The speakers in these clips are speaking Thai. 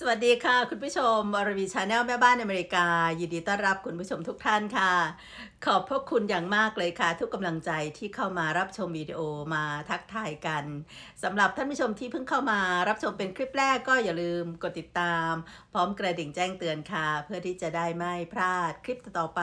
สวัสดีค่ะคุณผู้ชมอรวีชาแนลแม่บ้านอเมริกายินดีต้อนรับคุณผู้ชมทุกท่านค่ะ ขอบพระคุณอย่างมากเลยค่ะ ทุกกำลังใจที่เข้ามารับชมวิดีโอมาทักทายกันสำหรับท่านผู้ชมที่เพิ่งเข้ามารับชมเป็นคลิปแรกก็อย่าลืมกดติดตาม พร้อมกระดิ่งแจ้งเตือนค่ะ เพื่อที่จะได้ไม่พลาดคลิปต่อไป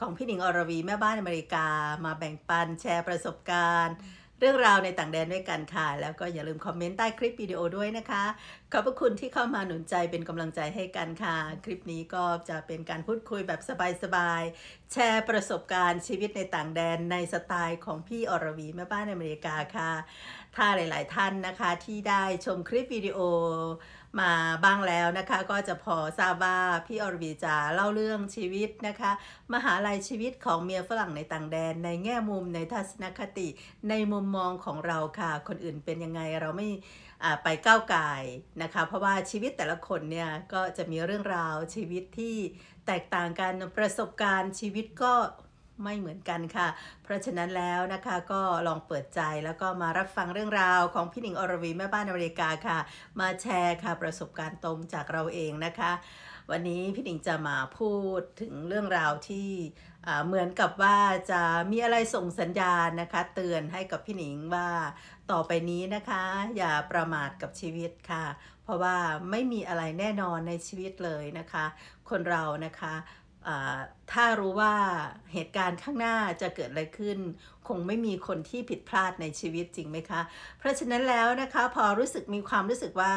ของพี่หนิงอรวีแม่บ้านอเมริกามาแบ่งปัน แชร์ประสบการณ์รื่องราวในต่างแดนด้วยกันค่ะ แล้วก็อย่าลืมคอมเมนต์ใต้คลิปวิดีโอด้วยนะคะขอบพระคุณที่เข้ามาหนุนใจเป็นกำลังใจให้กันค่ะ คลิปนี้ก็จะเป็นการพูดคุยแบบสบายๆแชร์ประสบการณ์ชีวิตในต่างแดนในสไตล์ของพี่อรวีแม่บ้านอเมริกาค่ะ ถ้าหลาย ๆท่านนะคะที่ได้ชมคลิปวิดีโอมาบ้างแล้วนะคะ ก็จะพอทราบว่าพี่อรวีจะเล่าเรื่องชีวิตนะคะ มหาลัยชีวิตของเมียฝรั่งในต่างแดน ในแง่มุมในทัศนคติในมุมมองของเราค่ะคนอื่นเป็นยังไง เราไม่ไปก้าวไก่นะคะ เพราะว่าชีวิตแต่ละคนเนี่ย ก็จะมีเรื่องราวชีวิตที่แตกต่างกันประสบการณ์ ชีวิตก็ไม่เหมือนกันค่ะ เพราะฉะนั้นแล้วนะคะก็ลองเปิดใจแล้วก็มารับฟังเรื่องราวของพี่หนิงอรวีแม่บ้านอเมริกาค่ะ มาแชร์ค่ะประสบการณ์ตรงจากเราเองนะคะ วันนี้พี่หนิงจะมาพูดถึงเรื่องราวที่เหมือนกับว่าจะมีอะไรส่งสัญญาณนะคะ เตือนให้กับพี่หนิงว่าต่อไปนี้นะคะ อย่าประมาทกับชีวิตค่ะ เพราะว่าไม่มีอะไรแน่นอนในชีวิตเลยนะคะ คนเรานะคะถ้ารู้ว่าเหตุการณ์ข้างหน้าจะเกิดอะไรขึ้น คงไม่มีคนที่ผิดพลาดในชีวิตจริงไหมคะ เพราะฉะนั้นแล้วนะคะพอรู้สึกมีความรู้สึกว่า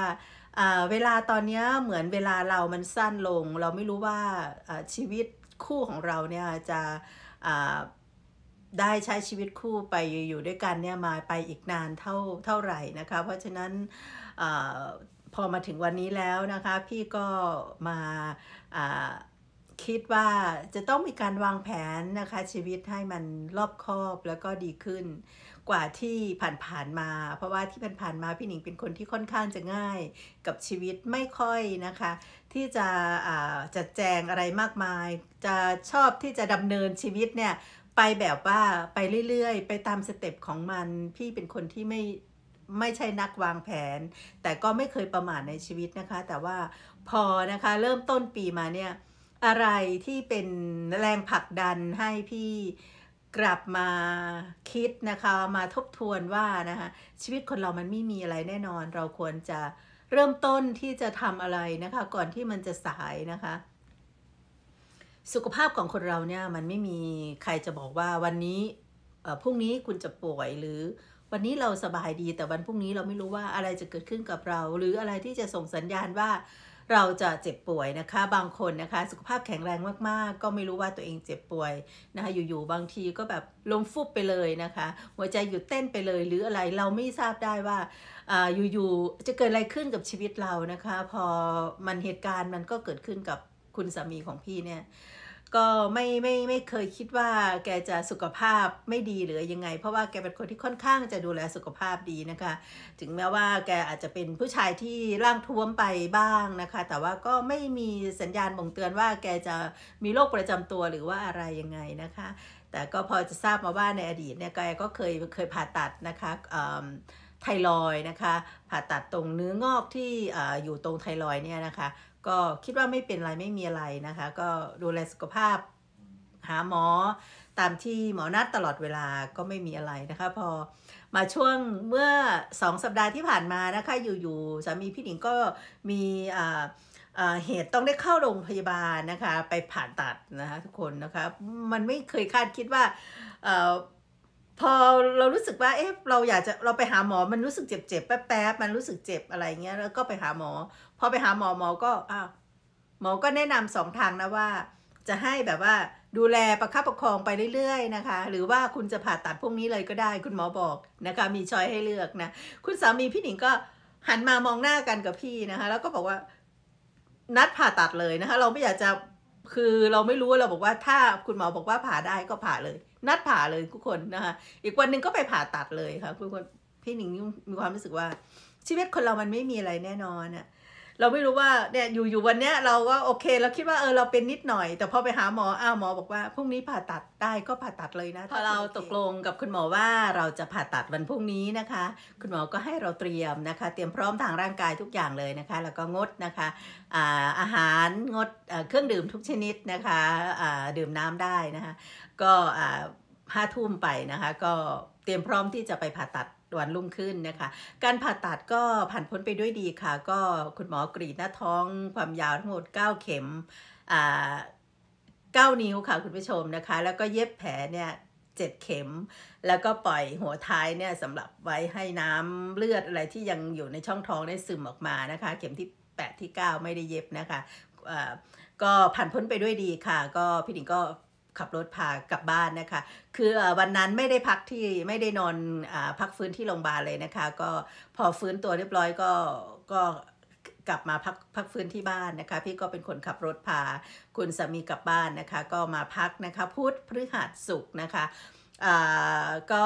เวลาตอนนี้เหมือนเวลาเรามันสั้นลงเราไม่รู้ว่าชีวิตคู่ของเราเนี่ยจะได้ใช้ชีวิตคู่ไปอยู่ด้วยกันเนี่ยมาไปอีกนานเท่าเท่าไหร่นะคะเพราะฉะนั้นอพอมาถึงวันนี้แล้วนะคะพี่ก็มาคิดว่าจะต้องมีการวางแผนนะคะชีวิตให้มันรอบคอบแล้วก็ดีขึ้นกว่าที่ผ่านๆมา เพราะว่าที่ผ่านๆมาพี่หนิงเป็นคนที่ค่อนข้างจะง่ายกับชีวิตไม่ค่อยนะคะ ที่จะจัดแจงอะไรมากมาย จะชอบที่จะดำเนินชีวิตเนี่ยไปแบบว่าไปเรื่อยๆไปตามสเต็ปของมันพี่เป็นคนที่ ไม่ไม่ใช่นักวางแผน แต่ก็ไม่เคยประมาทในชีวิตนะคะ แต่ว่าพอนะคะเริ่มต้นปีมาเนี่ยอะไรที่เป็นแรงผลักดันให้พี่กลับมาคิดนะคะ มาทบทวนว่านะคะชีวิตคนเรามันไม่มีอะไรแน่นอนเราควรจะเริ่มต้นที่จะทำอะไรนะคะ ก่อนที่มันจะสายนะคะ สุขภาพของคนเราเนี่ยมันไม่มีใครจะบอกว่าวันนี้พรุ่งนี้คุณจะป่วยหรือวันนี้เราสบายดีแต่วันพรุ่งนี้เราไม่รู้ว่าอะไรจะเกิดขึ้นกับเรา หรืออะไรที่จะส่งสัญญาณว่าเราจะเจ็บป่วยนะคะ บางคนนะคะ สุขภาพแข็งแรงมาก ๆ ก็ไม่รู้ว่าตัวเองเจ็บป่วยนะคะ อยู่ๆบางทีก็แบบลมฟุบไปเลยนะคะหัวใจหยุดเต้นไปเลย หรืออะไรเราไม่ทราบได้ว่า อยู่ๆจะเกิดอะไรขึ้นกับชีวิตเรานะคะ พอมันเหตุการณ์มันก็เกิดขึ้นกับคุณสามีของพี่เนี่ยก็ไม่ไม่ไม่เคยคิดว่าแกจะสุขภาพไม่ดีหรือยังไงเพราะว่าแกเป็นคนที่ค่อนข้างจะดูแลสุขภาพดีนะคะ ถึงแม้ว่าแกอาจจะเป็นผู้ชายที่ร่างท้วมไปบ้างนะคะ แต่ว่าก็ไม่มีสัญญาณบ่งเตือนว่าแกจะมีโรคประจำตัวหรือว่าอะไรยังไงนะคะ แต่ก็พอจะทราบมาว่าในอดีตเนี่ยแกก็เคยเคยผ่าตัดนะคะไทรอยนะคะ ผ่าตัดตรงเนื้องอกที่ออยู่ตรงไทรอยเนี่ยนะคะก็คิดว่าไม่เป็นไรไม่มีอะไรนะคะก็ดูแลสุขภาพหาหมอตามที่หมอนัดตลอดเวลาก็ไม่มีอะไรนะคะพอมาช่วงเมื่อสองสัปดาห์ที่ผ่านมานะคะ อยู่ๆสามีพี่หนิงก็มีเหตุต้องได้เข้าโรงพยาบาลนะคะ ไปผ่าตัดนะคะทุกคนนะคะมันไม่เคยคาดคิดว่าพอเรารู้สึกว่า เอ๊ะเราอยากจะ เราไปหาหมอ มันรู้สึกเจ็บเจ็บแป๊บแป๊บมันรู้สึกเจ็บอะไรเงี้ย แล้วก็ไปหาหมอ พอไปหาหมอหมอก็ อ้าว หมอก็แนะนำสองทางนะว่า จะให้แบบว่าดูแลประคับประคองไปเรื่อยๆ นะคะ หรือว่าคุณจะผ่าตัดพวกนี้เลยก็ได้ คุณหมอบอกนะคะ มีช้อยให้เลือกนะ คุณสามีพี่หนิงก็หันมามองหน้ากันกับพี่นะคะ แล้วก็บอกว่า นัดผ่าตัดเลยนะคะ เราไม่อยากจะ คือเราไม่รู้เราบอกว่าถ้าคุณหมอบอกว่าผ่าได้ก็ผ่าเลยนัดผ่าเลยทุกคนนะคะอีกวันหนึ่งก็ไปผ่าตัดเลยค่ะทุกคน พี่หนิงมีความรู้สึกว่า ชีวิตคนเรามันไม่มีอะไรแน่นอนอะเราไม่รู้ว่าเนี่ยอยู่อยู่วันเนี้ยเราก็โอเค เราคิดว่าเออเราเป็นนิดหน่อย แต่พอไปหาหมออ้าวหมอบอกว่าพรุ่งนี้ผ่าตัดได้ก็ผ่าตัดเลยนะพอเราตกลงกับคุณหมอว่าเราจะผ่าตัดวันพรุ่งนี้นะคะ คุณหมอก็ให้เราเตรียมนะคะ เตรียมพร้อมทางร่างกายทุกอย่างเลยนะคะ แล้วก็งดนะคะอาอาหารงดเครื่องดื่มทุกชนิดนะคะดื่มน้ำได้นะคะ ก็ห้าทุ่มไปนะคะ ก็เตรียมพร้อมที่จะไปผ่าตัดวันรุ่งขึ้นนะคะ การผ่าตัดก็ผ่านพ้นไปด้วยดีค่ะก็คุณหมอกรีดหน้าท้องความยาวทั้งหมด9เข็มอ่า9นิ้วค่ะคุณผู้ชมนะคะ แล้วก็เย็บแผลเนี่ยเจ็ดเข็ม แล้วก็ปล่อยหัวท้ายเนี่ยสำหรับไว้ให้น้ำเลือดอะไรที่ยังอยู่ในช่องท้องได้ซึมออกมานะคะ เข็มที่8ที่9ไม่ได้เย็บนะคะก็ผ่านพ้นไปด้วยดีค่ะ ก็พี่หนิงก็ขับรถพากลับบ้านนะคะ คือวันนั้นไม่ได้พักที่ไม่ได้นอนอพักฟื้นที่โรงพยาบาลเลยนะคะ ก็พอฟื้นตัวเรียบร้อยก็ก็กลับมาพักพักฟื้นที่บ้านนะคะ พี่ก็เป็นคนขับรถพาคุณสามีกลับบ้านนะคะ ก็มาพักนะคะ พุธพฤหัสศุกร์นะคะก็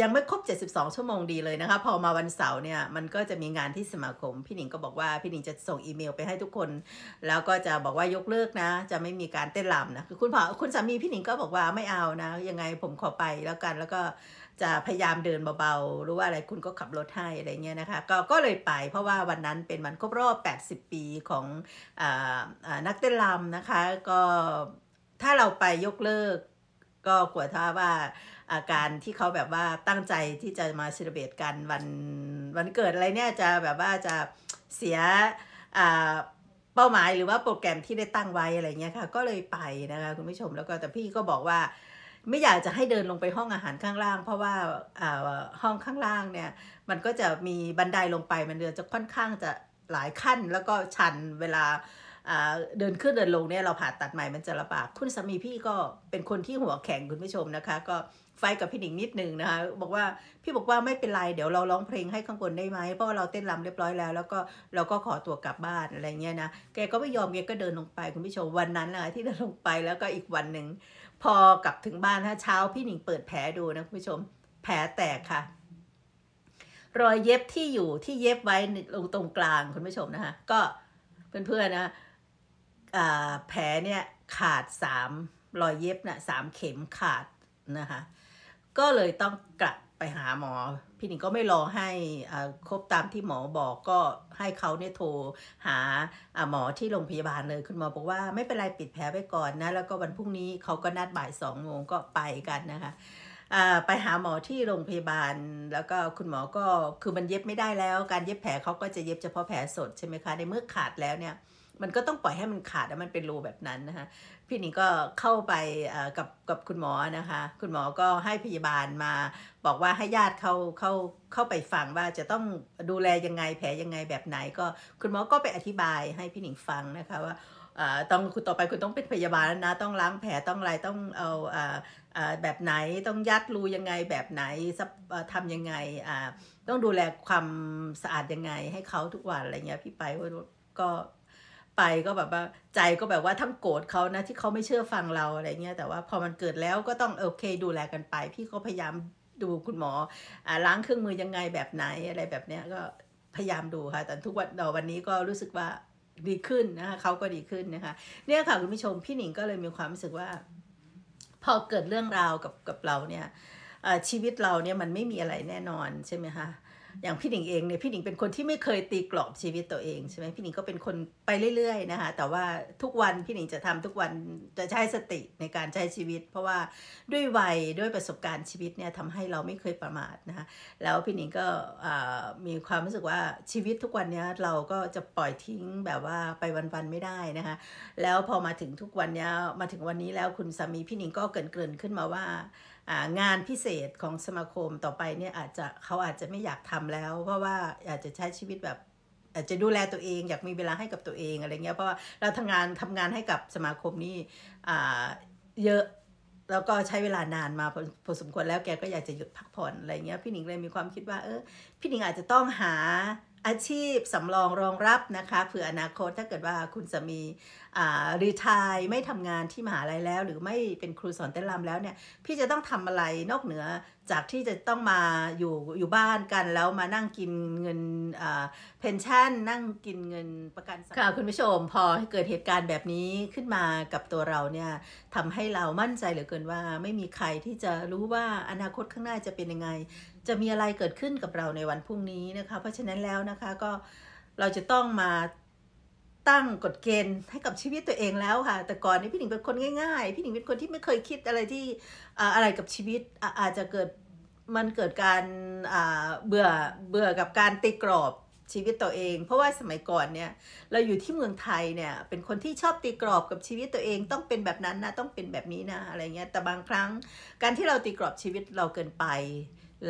ยังไม่ครบ 72 ชั่วโมงดีเลยนะคะ พอมาวันเสาร์เนี่ย มันก็จะมีงานที่สมาคม พี่หนิงก็บอกว่าพี่หนิงจะส่งอีเมลไปให้ทุกคน แล้วก็จะบอกว่ายกเลิกนะ จะไม่มีการเต้นรำนะคือคุณพ่อคุณสามีพี่หนิงก็บอกว่าไม่เอานะ ยังไงผมขอไปแล้วกัน แล้วก็จะพยายามเดินเบาๆ หรือว่าอะไรคุณก็ขับรถให้อะไรเงี้ยนะคะ ก็ก็เลยไป เพราะว่าวันนั้นเป็นวันครบรอบ 80 ปีของอนักเต้นรำนะคะ ก็ถ้าเราไปยกเลิก ก็กลัวท่าว่าอาการที่เขาแบบว่าตั้งใจที่จะมาเซเลเบตกันวันวันเกิดอะไรเนี่ยจะแบบว่าจะเสียเป้าหมายหรือว่าโปรแกรมที่ได้ตั้งไว้อะไรเงี้ยค่ะก็เลยไปนะคะคุณผู้ชม แล้วก็แต่พี่ก็บอกว่าไม่อยากจะให้เดินลงไปห้องอาหารข้างล่าง เพราะว่าห้องข้างล่างเนี่ยมันก็จะมีบันไดลงไปมันเดินจะค่อนข้างจะหลายขั้น แล้วก็ชันเวลาเดินขึ้นเดินลงเนี่ยเราผ่าตัดใหม่มันจะลำบากคุณสามีพี่ก็เป็นคนที่หัวแข็งคุณผู้ชมนะคะก็ไฟ กับพี่ หนิงนิดนึงนะคะ บอกว่า พี่บอกว่าไม่เป็นไรเดี๋ยวเราร้องเพลงให้ ข้างบนได้ไหมเพราะเราเต้นรำเรียบร้อย แล้วแล้วก็เราก็ขอตัวกลับบ้านอะไรเงี้ยนะแกก็ไม่ยอมแกก็เดินลงไป คุณผู้ชมวันนั้นนะที่เดินลงไปแล้วก็อีกวันหนึ่งพอกลับถึงบ้านถ้าเช้าพี่หนิงเปิดแผลดูนะคุณผู้ชมแผลแตกค่ะ รอยเย็บที่อยู่ที่เย็บไว้ลงตรงกลางคุณผู้ชมนะคะก็เพื่อนๆนะแผลเนี่ยขาดสามรอยเย็บนะ่ะสามเข็มขาดนะคะก็เลยต้องกลับไปหาหมอ พี่หนิงก็ไม่รอให้ครบตามที่หมอบอกก็ให้เขาเนี่ยโทรหาหมอที่โรงพยาบาลเลยคุณหมอบอกว่าไม่เป็นไรปิดแผลไปก่อนนะ แล้วก็วันพรุ่งนี้เขาก็นัดบ่ายสองโมงก็ไปกันนะคะไปหาหมอที่โรงพยาบาล แล้วก็คุณหมอก็คือมันเย็บไม่ได้แล้ว การเย็บแผลเขาก็จะเย็บเฉพาะแผลสดใช่ไหมคะในเมื่อขาดแล้วเนี่ยมันก็ต้องปล่อยให้มันขาดแล้วมันเป็นรูแบบนั้นนะคะพี่หนิงก็เข้าไปกับกับคุณหมอนะคะ คุณหมอก็ให้พยาบาลมาบอกว่าให้ญาติเขาเขาเข้าไปฟังว่าจะต้องดูแลยังไงแผลยังไงแบบไหนก็คุณหมอก็ไปอธิบายให้พี่หนิงฟังนะคะว่าต้องคุณต่อไปคุณต้องเป็นพยาบาลนะต้องล้างแผลต้องอะไรต้องเอาแบบไหนต้องยัดรูยังไงแบบไหนทํำยังไงต้องดูแลความสะอาดยังไงให้เขาทุกวันอะไรเงี้ยพี่ไปก็ไปก็แบบว่าใจก็แบบว่าทั้งโกรธเขานะที่เขาไม่เชื่อฟังเราอะไรเงี้ยแต่ว่าพอมันเกิดแล้วก็ต้องโอเค ดูแลกันไป พี่ก็พยายามดูคุณหมออล้างเครื่องมือยังไงแบบไหนอะไรแบบเนี้ยก็พยายามดูค่ะแต่ทุกวันวันนี้ก็รู้สึกว่าดีขึ้นนะคะเขาก็ดีขึ้นนะคะเนี่ยค่ะคุณผู้ชมพี่หนิงก็เลยมีความรู้สึกว่า พอเกิดเรื่องราวกับกับเราเนี่ยชีวิตเราเนี่ยมันไม่มีอะไรแน่นอนใช่ไหมคะอย่างพี่หนิงเองเนี่ยพี่หนิงเป็นคนที่ไม่เคยตีกรอบชีวิตตัวเองใช่ไหมพี่หนิงก็เป็นคนไปเรื่อยๆนะคะแต่ว่าทุกวันพี่หนิงจะทำทุกวันจะใช้สติในการใช้ชีวิต เพราะว่าด้วยวัยด้วยประสบการณ์ชีวิตเนี่ยทำให้เราไม่เคยประมาทนะคะแล้วพี่หนิงก็มีความรู้สึกว่าชีวิตทุกวันนี้เราก็จะปล่อยทิ้งแบบว่าไปวันๆ ไม่ได้นะคะแล้วพอมาถึงทุกวันนี้มาถึงวันนี้แล้วคุณสามีพี่หนิงก็เกินเกินขึ้นมาว่างานพิเศษของสมาคมต่อไป เนี่ย อาจจะเขาอาจจะไม่อยากทำแล้ว เพราะว่าอาจจะใช้ชีวิตแบบอาจจะดูแลตัวเอง อยาก มีเวลาให้กับตัวเองอะไรเงี้ยเพราะ ว่า เราทำงานทำงานให้กับสมาคมนี่เยอะแล้วก็ใช้เวลานานมาพอสมควรแล้วแกก็อยากจะหยุดพักผ่อนอะไรเงี้ยพี่หนิงเลยมีความคิดว่าเออพี่หนิงอาจจะต้องหาอาชีพสำรองรองรับนะคะ เผื่ออนาคตถ้าเกิดว่าคุณสามีรีทายไม่ทำงานที่มหาลัยแล้ว หรือไม่เป็นครูสอนเต้นรำแล้วเนี่ยพี่จะต้องทำอะไรนอกเหนือจาก ที่จะต้องมาอยู่อยู่บ้านกันแล้วมานั่งกินเงินเพนชั่น นั่งกินเงินประกันสังคมค่ะ คุณผู้ชมพอเกิดเหตุการณ์แบบนี้ขึ้นมากับตัวเรา เนี่ยทำให้เรามั่นใจเหลือเกินว่า ไม่มีใครที่จะรู้ว่าอนาคตข้างหน้าจะเป็นยังไง จะมีอะไรเกิดขึ้นกับเราในวันพรุ่งนี้นะคะเพราะฉะนั้นแล้วนะคะก็เราจะต้องมาตั้งกฎเกณฑ์ให้กับชีวิตตัวเองแล้วค่ะ แต่ก่อนนี้พี่หนิงเป็นคนง่ายๆ พี่หนิงเป็นคนที่ไม่เคยคิดอะไรที่อะไรกับชีวิตอาจจะเกิดมันเกิดการเบื่อเบื่อกับการตีกรอบชีวิตตัวเอง เพราะว่าสมัยก่อนเนี่ยเราอยู่ที่เมืองไทยเนี่ยเป็นคนที่ชอบตีกรอบกับชีวิตตัวเองต้องเป็นแบบนั้นนะต้องเป็นแบบนี้นะอะไรเงี้ย แต่บางครั้งการที่เราตีกรอบชีวิตเราเกินไป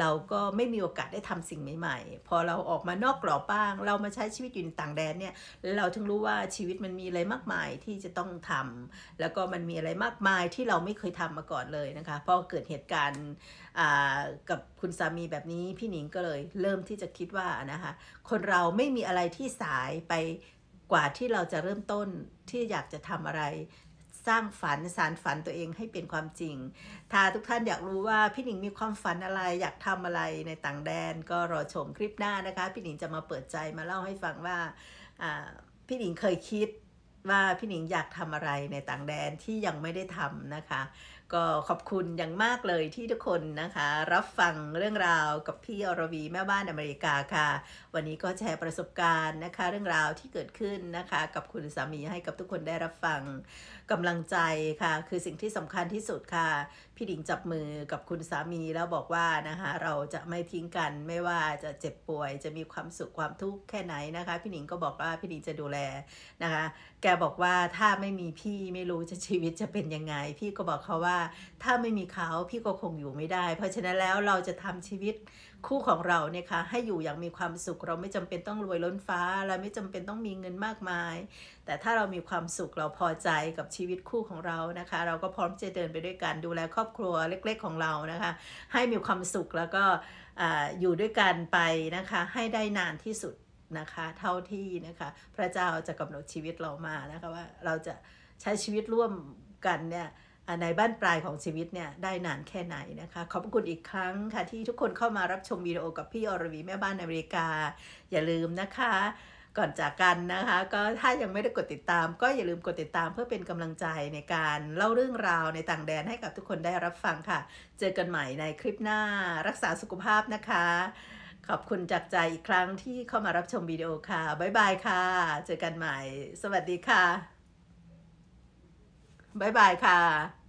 เราก็ไม่มีโอกาสได้ทำสิ่งใหม่ๆ พอเราออกมานอกกรอบบ้าง เรามาใช้ชีวิตอยู่ต่างแดนเนี่ย เราถึงรู้ว่าชีวิตมันมีอะไรมากมายที่จะต้องทำ แล้วก็มันมีอะไรมากมายที่เราไม่เคยทำมาก่อนเลยนะคะ พอเกิดเหตุการณ์กับคุณสามีแบบนี้พี่หนิงก็เลย เริ่มที่จะคิดว่านะคะ คนเราไม่มีอะไรที่สายไปกว่าที่เราจะเริ่มต้นที่อยากจะทำอะไรสร้างฝันสารฝันตัวเองให้เป็นความจริง ถ้าทุกท่านอยากรู้ว่าพี่หนิงมีความฝันอะไรอยากทำอะไรในต่างแดนก็รอชมคลิปหน้านะคะพี่หนิงจะมาเปิดใจมาเล่าให้ฟังว่าพี่หนิงเคยคิดว่าพี่หนิงอยากทำอะไรในต่างแดนที่ยังไม่ได้ทำนะคะก็ขอบคุณอย่างมากเลยที่ทุกคนนะคะ รับฟังเรื่องราวกับพี่อรวีแม่บ้านอเมริกาค่ะ วันนี้ก็แชร์ประสบการณ์นะคะ เรื่องราวที่เกิดขึ้นนะคะกับคุณสามีให้กับทุกคนได้รับฟังกำลังใจค่ะ คือสิ่งที่สำคัญที่สุดค่ะ พี่ดิงจับมือกับคุณสามีแล้วบอกว่านะคะเราจะไม่ทิ้งกันไม่ว่าจะเจ็บป่วยจะมีความสุขความทุกข์แค่ไหนนะคะ พี่หนิงก็บอกว่าพี่หนิงจะดูแลนะคะแกบอกว่าถ้าไม่มีพี่ไม่รู้จะชีวิตจะเป็นยังไงพี่ก็บอกเขาว่าถ้าไม่มีเขาพี่ก็คงอยู่ไม่ได้ เพราะฉะนั้นแล้วเราจะทำชีวิตคู่ของเราเนี่ยค่ะให้อยู่อย่างมีความสุขเราไม่จำเป็นต้องรวยล้นฟ้าเราไม่จำเป็นต้องมีเงินมากมาย แต่ถ้าเรามีความสุขเราพอใจกับชีวิตคู่ของเรานะคะ เราก็พร้อมจะเดินไปด้วยกันดูแลครอบครัวเล็ก ๆ ของเรานะคะ ให้มีความสุขแล้วก็อยู่ด้วยกันไปนะคะ ให้ได้นานที่สุดนะคะ เท่าที่นะคะ พระเจ้าจะกำหนดชีวิตเรามานะคะว่าเราจะใช้ชีวิตร่วมกันเนี่ยในบ้านปลายของชีวิตเนี่ยได้นานแค่ไหนนะคะ ขอบคุณอีกครั้งค่ะ ที่ทุกคนเข้ามารับชมวิดีโอกับพี่อรวี แม่บ้านอเมริกา อย่าลืมนะคะ ก่อนจากกันนะคะ ก็ถ้ายังไม่ได้กดติดตามก็อย่าลืมกดติดตามเพื่อเป็นกำลังใจในการเล่าเรื่องราวในต่างแดนให้กับทุกคนได้รับฟังค่ะ เจอกันใหม่ในคลิปหน้ารักษาสุขภาพนะคะ ขอบคุณจากใจอีกครั้งที่เข้ามารับชมวิดีโอค่ะบ๊ายบายค่ะ เจอกันใหม่ สวัสดีค่ะ拜拜，卡。